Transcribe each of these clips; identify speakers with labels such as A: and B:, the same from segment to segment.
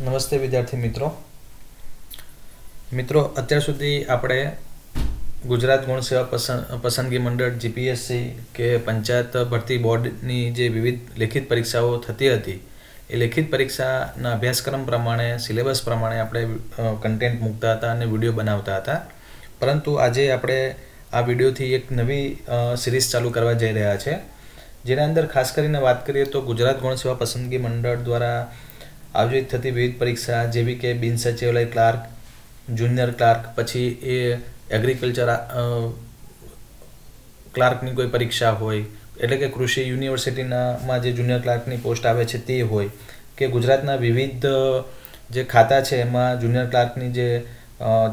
A: નમસ્તે વિદ્યાર્થી મિત્રો મિત્રો અત્યાર સુધી આપણે ગુજરાત ગુણ સેવા પસંદગી મંડળ જીપીએસસી કે પંચાયત ભરતી બોર્ડની જે વિવિધ લેખિત પરીક્ષાઓ થતી હતી એ લેખિત પરીક્ષાના અભ્યાસક્રમ પ્રમાણે સિલેબસ પ્રમાણે આપણે કન્ટેન્ટ મૂકતા હતા અને વિડીયો બનાવતા હતા પરંતુ આજે આપણે આ વિડીયોથી એક નવી સિરીઝ ચાલુ કરવા જઈ રહ્યા છે જેના અંદર ખાસ કરીને વાત કરીએ તો ગુજરાત ગુણ સેવા પસંદગી મંડળ દ્વારા આવી થતી વિવિધ પરીક્ષા જેવી કે બિન સચિવાલય ક્લાર્ક જુનિયર ક્લાર્ક પછી એ એગ્રીકલ્ચર ક્લાર્કની કોઈ પરીક્ષા હોય એટલે કે કૃષિ યુનિવર્સિટીનામાં જે જુનિયર ક્લાર્કની પોસ્ટ આવે છે તે હોય કે ગુજરાતના વિવિધ જે ખાતા છે એમાં જુનિયર ક્લાર્કની જે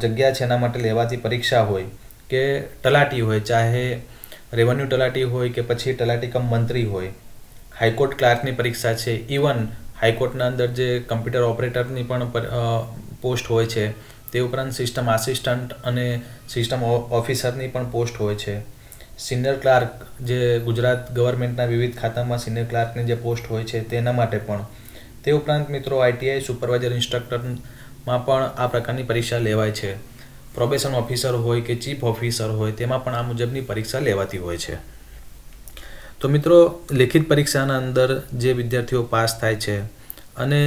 A: જગ્યા છે એના માટે લેવાતી પરીક્ષા હોય કે તલાટી હોય ચાહે રેવન્યુ તલાટી હોય કે પછી તલાટી કમ મંત્રી હોય હાઈકોર્ટ ક્લાર્કની પરીક્ષા છે ઇવન હાઈકોર્ટના અંદર જે કમ્પ્યુટર ઓપરેટરની પણ પોસ્ટ હોય છે તે ઉપરાંત સિસ્ટમ આસિસ્ટન્ટ અને સિસ્ટમ ઓફિસરની પણ પોસ્ટ હોય છે સિનિયર ક્લાર્ક જે ગુજરાત ગવર્મેન્ટના વિવિધ ખાતામાં સિનિયર ક્લાર્કની જે પોસ્ટ હોય છે તેના માટે પણ તે ઉપરાંત મિત્રો આઈટીઆઈ સુપરવાઇઝર ઇન્સ્ટ્રક્ટરમાં પણ આ પ્રકારની પરીક્ષા લેવાય છે પ્રોબેશન ઓફિસર હોય કે ચીફ ઓફિસર હોય તેમાં પણ આ મુજબની પરીક્ષા લેવાતી હોય છે તો મિત્રો લેખિત પરીક્ષાના અંદર જે વિદ્યાર્થીઓ પાસ થાય છે અને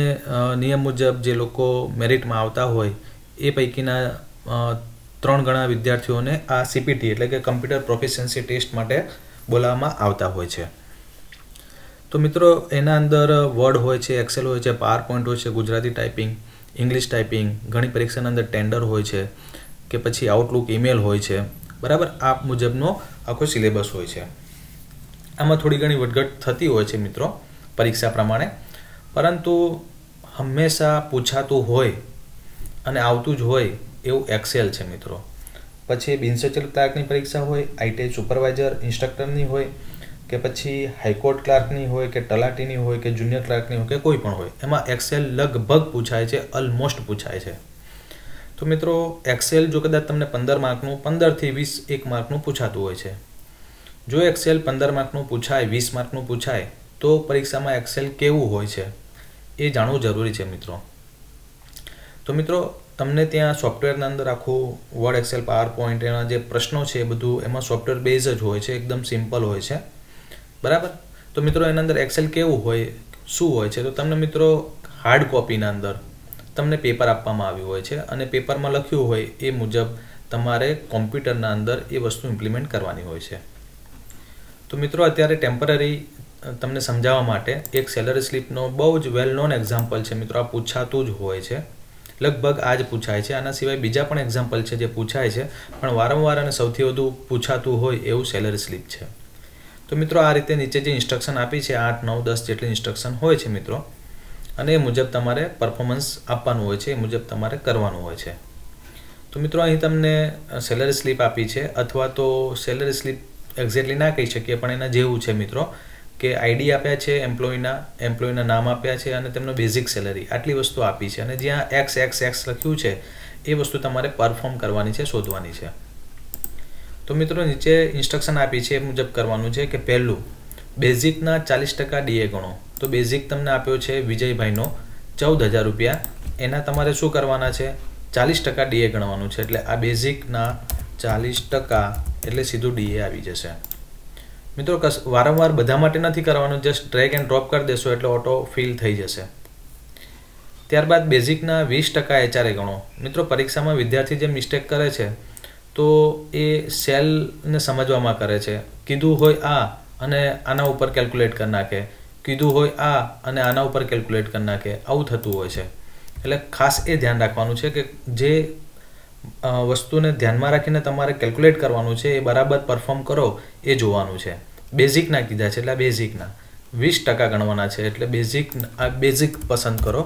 A: નિયમ મુજબ જે લોકો મેરિટમાં આવતા હોય એ પૈકીના ત્રણ ગણા વિદ્યાર્થીઓને આ સીપીટી એટલે કે કમ્પ્યુટર પ્રોફિશન્સી ટેસ્ટ માટે બોલાવવામાં આવતા હોય છે તો મિત્રો એના અંદર વર્ડ હોય છે એક્સેલ હોય છે પાવર પોઈન્ટ હોય છે ગુજરાતી ટાઈપિંગ ઇંગ્લિશ ટાઈપિંગ ઘણી પરીક્ષાના અંદર ટેન્ડર હોય છે કે પછી આઉટલુક ઈમેલ હોય છે બરાબર આ મુજબનો આખો સિલેબસ હોય છે આમાં થોડી ઘણી વધઘટ થતી હોય છે મિત્રો પરીક્ષા પ્રમાણે પરંતુ હંમેશા પૂછાતું હોય અને આવતું જ હોય એવું એક્સેલ છે મિત્રો પછી બિનસચલ ક્લાર્કની પરીક્ષા હોય આઈટીઆઈ સુપરવાઇઝર ઇન્સ્ટ્રક્ટરની હોય કે પછી હાઈકોર્ટ ક્લાર્કની હોય કે તલાટીની હોય કે જુનિયર ક્લાર્કની હોય કે કોઈ પણ હોય એમાં એક્સેલ લગભગ પૂછાય છે ઓલમોસ્ટ પૂછાય છે તો મિત્રો એક્સેલ જો કદાચ તમને પંદર માર્કનું પંદરથી વીસ એક માર્કનું પૂછાતું હોય છે જો એક્સેલ પંદર માર્કનું પૂછાય વીસ માર્કનું પૂછાય તો પરીક્ષામાં એક્સેલ કેવું હોય છે એ જાણવું જરૂરી છે મિત્રો તો મિત્રો તમને ત્યાં સોફ્ટવેરના અંદર આખું વર્ડ એક્સેલ પાવર પોઈન્ટ એના જે પ્રશ્નો છે એ બધું એમાં સોફ્ટવેર બેઝ જ હોય છે એકદમ સિમ્પલ હોય છે બરાબર તો મિત્રો એના અંદર એક્સેલ કેવું હોય શું હોય છે તો તમને મિત્રો હાર્ડ કોપીના અંદર તમને પેપર આપવામાં આવ્યું હોય છે અને પેપરમાં લખ્યું હોય એ મુજબ તમારે કોમ્પ્યુટરના અંદર એ વસ્તુ ઇમ્પ્લિમેન્ટ કરવાની હોય છે તો મિત્રો અત્યારે ટેમ્પરરી તમને સમજાવવા માટે એક સેલરી સ્લીપનો બહુ જ વેલ નોન એક્ઝામ્પલ છે મિત્રો આ પૂછાતું જ હોય છે લગભગ આ જ પૂછાય છે આના સિવાય બીજા પણ એક્ઝામ્પલ છે જે પૂછાય છે પણ વારંવાર અને સૌથી વધુ પૂછાતું હોય એવું સેલરી સ્લીપ છે તો મિત્રો આ રીતે નીચે જે ઇન્સ્ટ્રક્શન આપી છે આઠ નવ દસ જેટલી ઇન્સ્ટ્રક્શન હોય છે મિત્રો અને એ મુજબ તમારે પરફોર્મન્સ આપવાનું હોય છે એ મુજબ તમારે કરવાનું હોય છે તો મિત્રો અહીં તમને સેલરી સ્લીપ આપી છે અથવા તો સેલરી સ્લીપ એક્ઝેક્ટલી ના કહી શકીએ પણ એના જેવું છે મિત્રો કે આઈડી આપ્યા છે એમ્પ્લોયના એમ્પ્લોયના નામ આપ્યા છે અને તેમનો બેઝિક સેલરી આટલી વસ્તુ આપી છે અને જ્યાં એક્સ એક્સ એક્સ લખ્યું છે એ વસ્તુ તમારે પરફોર્મ કરવાની છે શોધવાની છે તો મિત્રો નીચે ઇન્સ્ટ્રક્શન આપી છે એ મુજબ કરવાનું છે કે પહેલું બેઝિકના ચાલીસ ટકા ડીએ ગણો તો બેઝિક તમને આપ્યો છે વિજયભાઈનો ચૌદ હજાર રૂપિયા એના તમારે શું કરવાના છે ચાલીસ ટકા ડીએ ગણવાનું છે એટલે આ બેઝિકના ચાલીસ ટકા એટલે સીધું ડીએ આવી જશે મિત્રો કસ વારંવાર બધા માટે નથી કરવાનું જસ્ટ ડ્રેગ એન્ડ ડ્રોપ કરી દેશો એટલે ઓટો ફિલ થઈ જશે ત્યારબાદ બેઝિકના વીસ ટકા એચઆરએ ગણો મિત્રો પરીક્ષામાં વિદ્યાર્થી જે મિસ્ટેક કરે છે તો એ સેલને સમજવામાં કરે છે કીધું હોય આ અને આના ઉપર કેલ્ક્યુલેટ કરી નાખે કીધું હોય આ અને આના ઉપર કેલ્ક્યુલેટ કરી નાખે આવું થતું હોય છે એટલે ખાસ એ ધ્યાન રાખવાનું છે કે જે વસ્તુને ધ્યાનમાં રાખીને તમારે કેલ્ક્યુલેટ કરવાનું છે એ બરાબર પરફોર્મ કરો એ જોવાનું છે બેઝિકના કીધા છે એટલે બેઝિકના વીસ ટકા ગણવાના છે એટલે બેઝિક આ બેઝિક પસંદ કરો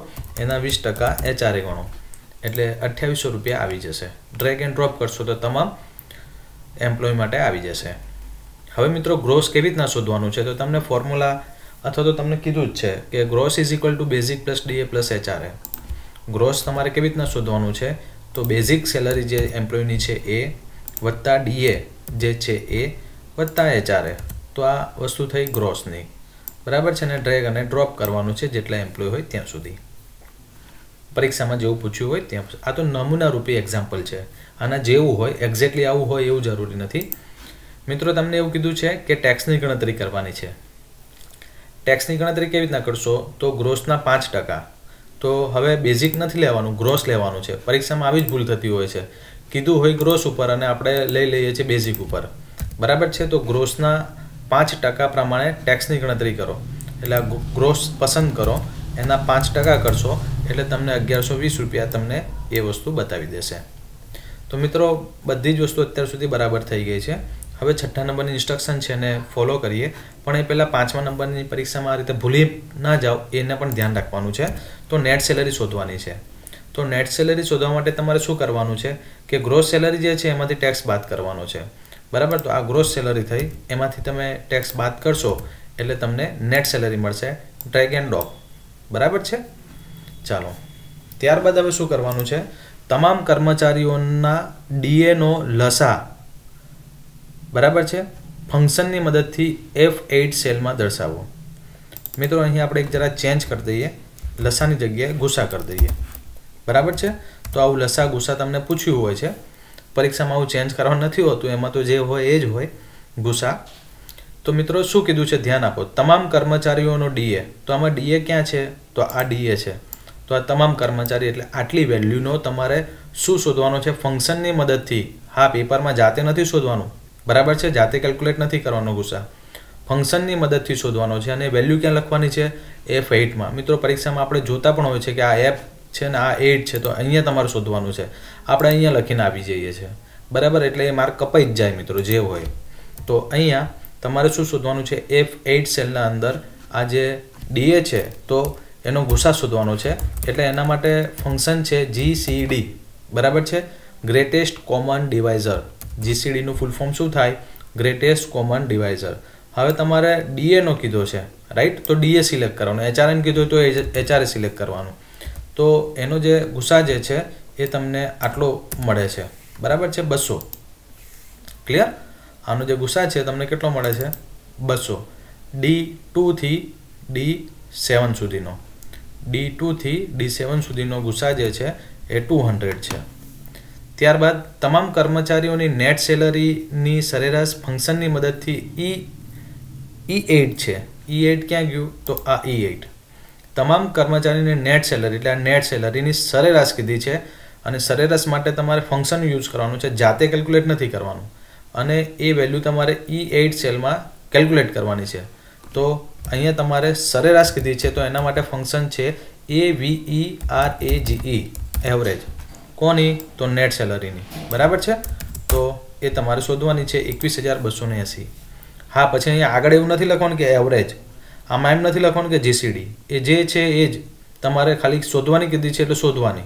A: એના વીસ ટકા એચઆરએ ગણો એટલે અઠ્યાવીસો રૂપિયા આવી જશે ડ્રેગ એન્ડ ડ્રોપ કરશો તો તમામ એમ્પ્લોય માટે આવી જશે હવે મિત્રો ગ્રોસ કેવી રીતના શોધવાનું છે તો તમને ફોર્મ્યુલા અથવા તો તમને કીધું જ છે કે gross is equal to basic plus DA plus HRA gross તમારે કેવી રીતના શોધવાનું છે તો બેઝિક સેલરી જે એમ્પ્લોયની છે એ વત્તા ડીએ જે છે એ વત્તા એચઆરએ તો આ વસ્તુ થઈ ગ્રોસની બરાબર છે ને ડ્રેગ અને ડ્રોપ કરવાનું છે જેટલા એમ્પ્લોય હોય ત્યાં સુધી પરીક્ષામાં જેવું પૂછ્યું હોય ત્યાં આ તો નમૂના રૂપે એક્ઝામ્પલ છે આના જેવું હોય એક્ઝેક્ટલી આવું હોય એવું જરૂરી નથી મિત્રો તમને એવું કીધું છે કે ટેક્સની ગણતરી કરવાની છે ટેક્સની ગણતરી કેવી રીતના કરશો તો ગ્રોસના પાંચ ટકા તો હવે બેઝિક નથી લેવાનું ગ્રોસ લેવાનું છે પરીક્ષામાં આવી જ ભૂલ થતી હોય છે કીધું હોય ગ્રોસ ઉપર અને આપણે લઈ લઈએ છીએ બેઝિક ઉપર બરાબર છે તો ગ્રોસના પાંચ ટકા પ્રમાણે ટેક્સની ગણતરી કરો એટલે ગ્રોસ પસંદ કરો એના પાંચ ટકા કરશો એટલે તમને અગિયારસો વીસ રૂપિયા તમને એ વસ્તુ બતાવી દેશે તો મિત્રો બધી જ વસ્તુ અત્યાર સુધી બરાબર થઈ ગઈ છે હવે છઠ્ઠા નંબરની ઇન્સ્ટ્રક્શન છે એને ફોલો કરીએ પણ એ પહેલાં પાંચમા નંબરની પરીક્ષામાં આ રીતે ભૂલી ના જાઓ એને પણ ધ્યાન રાખવાનું છે તો નેટ સેલરી શોધવાની છે તો નેટ સેલરી શોધવા માટે તમારે શું કરવાનું છે કે ગ્રોસ સેલરી જે છે એમાંથી ટેક્સ બાદ કરવાનો છે બરાબર તો આ ગ્રોસ સેલરી થઈ એમાંથી તમે ટેક્સ બાદ કરશો એટલે તમને નેટ સેલરી મળશે ડ્રેગ એન્ડ ડોપ બરાબર છે ચાલો ત્યારબાદ હવે શું કરવાનું છે તમામ કર્મચારીઓના ડીએનો લસા બરાબર છે ફંક્શનની મદદથી એફ એઇટ સેલમાં દર્શાવો મિત્રો અહીં આપણે એક જરા ચેન્જ કરી દઈએ લસાની જગ્યાએ ગુસ્સા કરી દઈએ બરાબર છે તો આવું લસા ગુસ્સા તમને પૂછ્યું હોય છે પરીક્ષામાં આવું ચેન્જ કરવાનું નથી હોતું એમાં તો જે હોય એ જ હોય ગુસા તો મિત્રો શું કીધું છે ધ્યાન આપો તમામ કર્મચારીઓનો ડીએ તો આમાં ડીએ ક્યાં છે તો આ ડીએ છે તો આ તમામ કર્મચારી એટલે આટલી વેલ્યુનો તમારે શું શોધવાનો છે ફંક્શનની મદદથી હા પેપરમાં જાતે નથી શોધવાનું બરાબર છે જાતે કેલ્ક્યુલેટ નથી કરવાનો ગુસ્સા ફંક્શનની મદદથી શોધવાનો છે અને વેલ્યુ ક્યાં લખવાની છે એફ એઇટમાં મિત્રો પરીક્ષામાં આપણે જોતા પણ હોય છે કે આ એફ છે ને આ એઇટ છે તો અહીંયા તમારે શોધવાનું છે આપણે અહીંયા લખીને આવી જઈએ છીએ બરાબર એટલે એ માર્ક કપાઈ જ જાય મિત્રો જે હોય તો અહીંયા તમારે શું શોધવાનું છે એફ એઇટ સેલના અંદર આ જે ડીએ છે તો એનો ગુસ્સા શોધવાનો છે એટલે એના માટે ફંક્શન છે જી સી ડી બરાબર છે ગ્રેટેસ્ટ કોમન ડિવાઈઝર જીસીડીનું ફૂલ ફોર્મ શું થાય ગ્રેટેસ્ટ કોમન ડિવાઇઝર હવે તમારે ડીએનો કીધો છે રાઈટ તો ડીએ સિલેક્ટ કરવાનો એચઆરએમ કીધું તો એચઆરએ સિલેક્ટ કરવાનું તો એનો જે ગુસા જે છે એ તમને આટલો મળે છે બરાબર છે બસો ક્લિયર આનો જે ગુસ્સા છે તમને કેટલો મળે છે બસો ડી ટુથી ડી સેવન સુધીનો ડી ટુથી ડી સેવન સુધીનો ગુસ્સા જે છે એ ટુ હંડ્રેડ છે ત્યારબાદ તમામ કર્મચારીઓની નેટ સેલરીની સરેરાશ ફંક્શનની મદદથી ઈ ઈ એઇટ છે ઈ e એઇટ ક્યાં ગયું તો આ ઈ e એઇટ તમામ કર્મચારીની નેટ સેલરી એટલે આ નેટ સેલરીની સરેરાશ કીધી છે અને સરેરાશ માટે તમારે ફંક્શન યુઝ કરવાનું છે જાતે કેલ્ક્યુલેટ નથી કરવાનું અને એ વેલ્યુ તમારે ઈ એઇટ સેલમાં કેલ્ક્યુલેટ કરવાની છે તો અહીંયા તમારે સરેરાશ કીધી છે તો એના માટે ફંક્શન છે એ વી ઈ આર એ જી એવરેજ કોની તો નેટ સેલરીની બરાબર છે તો એ તમારે શોધવાની છે એકવીસ હજાર બસો એંસી હા પછી અહીંયા આગળ એવું નથી લખવાનું કે એવરેજ આમાં એમ નથી લખવાનું કે જીસીડી એ જે છે એ જ તમારે ખાલી શોધવાની કીધી છે એટલે શોધવાની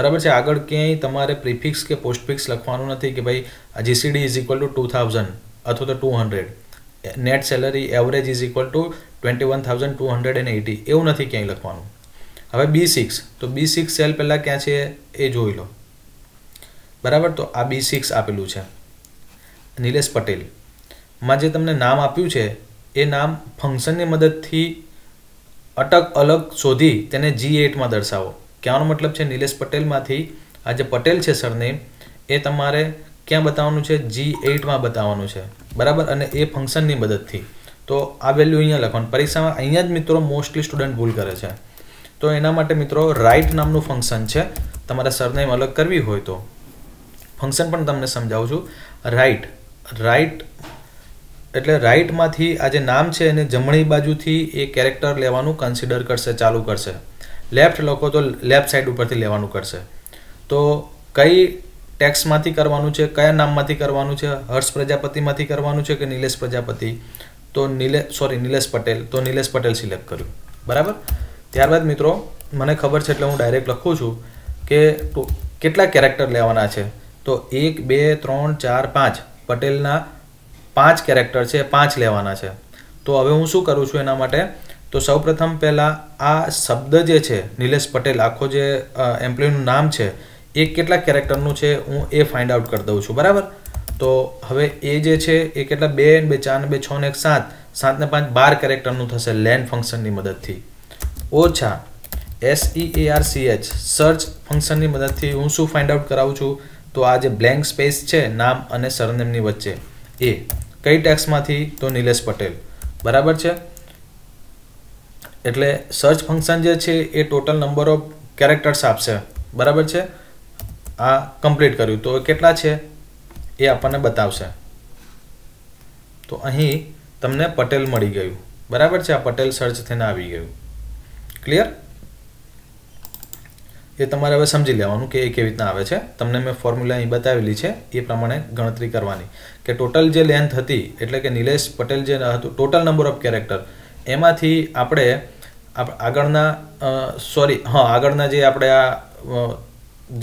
A: બરાબર છે આગળ ક્યાંય તમારે પ્રિફિક્સ કે પોસ્ટફિક્સ લખવાનું નથી કે ભાઈ GCD is equal to two thousand અથવા તો two hundred net salary average is equal to twenty one thousand two hundred and eighty એવું નથી ક્યાંય લખવાનું હવે બી સિક્સ તો બી સિક્સ સેલ પહેલાં ક્યાં છે એ જોઈ લો બરાબર તો આ બી સિક્સ આપેલું છે નિલેશ પટેલ માં જે તમને નામ આપ્યું છે એ નામ ફંક્શનની મદદથી અટક અલગ શોધી તેને જી એટમાં દર્શાવો કહેવાનો મતલબ છે નિલેશ પટેલમાંથી આ જે પટેલ છે સરનેમ એ તમારે ક્યાં બતાવવાનું છે જી એઇટમાં બતાવવાનું છે બરાબર અને એ ફંક્શનની મદદથી તો આ વેલ્યુ અહીંયા લખવાનું પરીક્ષામાં અહીંયા જ મિત્રો મોસ્ટલી સ્ટુડન્ટ ભૂલ કરે છે તો એના માટે મિત્રો રાઇટ નામનું ફંક્શન છે તમારા સરનેમ અલગ કરવી હોય તો ફંક્શન પણ તમને સમજાવું છું રાઇટ રાઇટ એટલે રાઇટમાંથી આ જે નામ છે એને જમણી બાજુથી એ કેરેક્ટર લેવાનું કન્સિડર કરશે ચાલુ કરશે લેફ્ટ લોકો તો લેફ્ટ સાઈડ ઉપરથી લેવાનું કરશે તો કઈ ટેક્સમાંથી કરવાનું છે કયા નામમાંથી કરવાનું છે હર્ષ પ્રજાપતિમાંથી કરવાનું છે કે નિલેશ પ્રજાપતિ તો નિલે સોરી નિલેશ પટેલ તો નિલેશ પટેલ સિલેક્ટ કર્યું બરાબર ત્યારબાદ મિત્રો મને ખબર છે એટલે હું ડાયરેક્ટ લખું છું કે કેટલા કેરેક્ટર લેવાના છે તો એક બે ત્રણ ચાર પાંચ પટેલના પાંચ કેરેક્ટર છે પાંચ લેવાના છે તો હવે હું શું કરું છું એના માટે તો સૌપ્રથમ પહેલાં આ શબ્દ જે છે નિલેશ પટેલ આખો જે એમ્પ્લોયનું નામ છે એ કેટલા કેરેક્ટરનું છે હું એ ફાઇન્ડ આઉટ કરી દઉં છું બરાબર તો હવે એ જે છે એ કેટલા બે બે ચાર ને બે છ ને એક સાત સાત ને પાંચ બાર કેરેક્ટરનું થશે લેન્ડ ફંક્શનની મદદથી ઓછા S E R C H search ફંક્શનની મદદથી હું શું ફાઇન્ડ આઉટ કરાવું છું તો આ જે બ્લેન્ક સ્પેસ છે નામ અને સરનેમની વચ્ચે એ કઈ ટેક્સમાંથી તો નિલેશ પટેલ બરાબર છે એટલે સર્ચ ફંક્શન જે છે એ ટોટલ નંબર ઓફ કેરેક્ટર્સ આપશે બરાબર છે આ કમ્પ્લીટ કર્યું તો કેટલા છે એ આપણને બતાવશે તો અહીં તમને પટેલ મળી ગયું બરાબર છે આ પટેલ સર્ચ થઈને આવી ગયું ક્લિયર એ તમારે હવે સમજી લેવાનું કે એ કેવી રીતના આવે છે તમને મેં ફોર્મ્યુલા અહીં બતાવેલી છે એ પ્રમાણે ગણતરી કરવાની કે ટોટલ જે લેન્થ હતી એટલે કે નિલેશ પટેલ જે હતું ટોટલ નંબર ઓફ કેરેક્ટર એમાંથી આપણે આગળના સોરી હા આગળના જે આપણે આ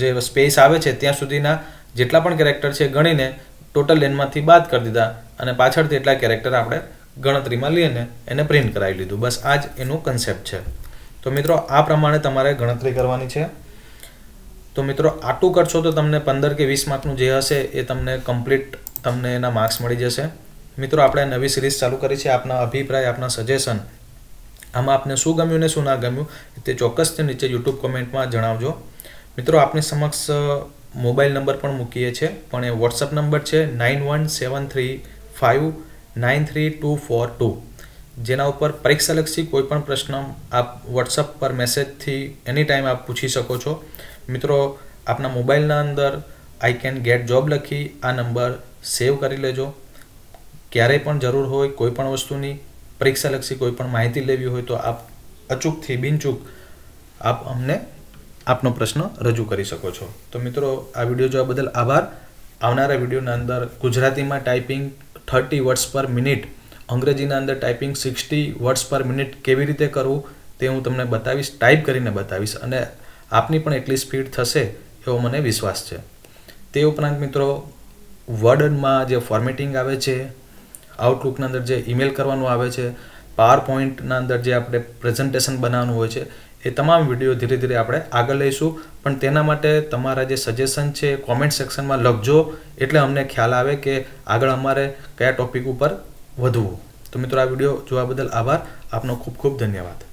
A: જે સ્પેસ આવે છે ત્યાં સુધીના જેટલા પણ કેરેક્ટર છે ગણીને ટોટલ લેન્થમાંથી બાદ કરી દીધા અને પાછળથી એટલા કેરેક્ટર આપણે ગણતરીમાં લઈને એને પ્રિન્ટ કરાવી લીધું બસ આ જ એનું કન્સેપ્ટ છે તો મિત્રો આ પ્રમાણે તમારે ગણતરી કરવાની છે તો મિત્રો આટલું કરશો તો તમને પંદર કે વીસ માર્કનું જે હશે એ તમને કમ્પ્લીટ તમને એના માર્ક્સ મળી જશે મિત્રો આપણે નવી સિરીઝ ચાલુ કરી છે આપના અભિપ્રાય આપના સજેશન આમાં આપને શું ગમ્યું ને શું ના ગમ્યું તે ચોક્કસ તે નીચે યુટ્યુબ કોમેન્ટમાં જણાવજો મિત્રો આપની સમક્ષ મોબાઈલ નંબર પણ મૂકીએ છીએ પણ એ વોટ્સઅપ નંબર છે nine one seven three five nine three two four two જેના ઉપર પરીક્ષાલક્ષી કોઈપણ પ્રશ્ન આપ વોટ્સઅપ પર મેસેજથી એની ટાઈમ આપ પૂછી શકો છો મિત્રો આપના મોબાઈલના અંદર આઈ કેન ગેટ જોબ લખી આ નંબર સેવ કરી લેજો ક્યારેય પણ જરૂર હોય કોઈપણ વસ્તુની પરીક્ષાલક્ષી કોઈપણ માહિતી લેવી હોય તો આપ અચૂકથી બિનચૂક આપ અમને આપનો પ્રશ્ન રજૂ કરી શકો છો તો મિત્રો આ વિડીયો જોવા બદલ આભાર આવનારા વિડીયોના અંદર ગુજરાતીમાં typing thirty words per minute અંગ્રેજીના અંદર typing sixty words per minute કેવી રીતે કરવું તે હું તમને બતાવીશ ટાઈપ કરીને બતાવીશ અને આપની પણ એટલી સ્પીડ થશે એવો મને વિશ્વાસ છે તે ઉપરાંત મિત્રો વર્ડમાં જે ફોર્મેટિંગ આવે છે આઉટલુકના અંદર જે ઈમેલ કરવાનું આવે છે પાવર પોઈન્ટના અંદર જે આપણે પ્રેઝન્ટેશન બનાવવાનું હોય છે એ તમામ વિડીયો ધીરે ધીરે આપણે આગળ લઈશું પણ તેના માટે તમારા જે સજેશન છે કોમેન્ટ સેક્શનમાં લખજો એટલે અમને ખ્યાલ આવે કે આગળ અમારે કયા ટોપિક ઉપર વધવું તો મિત્રો આ વિડીયો જોવા બદલ આભાર આપનો ખૂબ ખૂબ ધન્યવાદ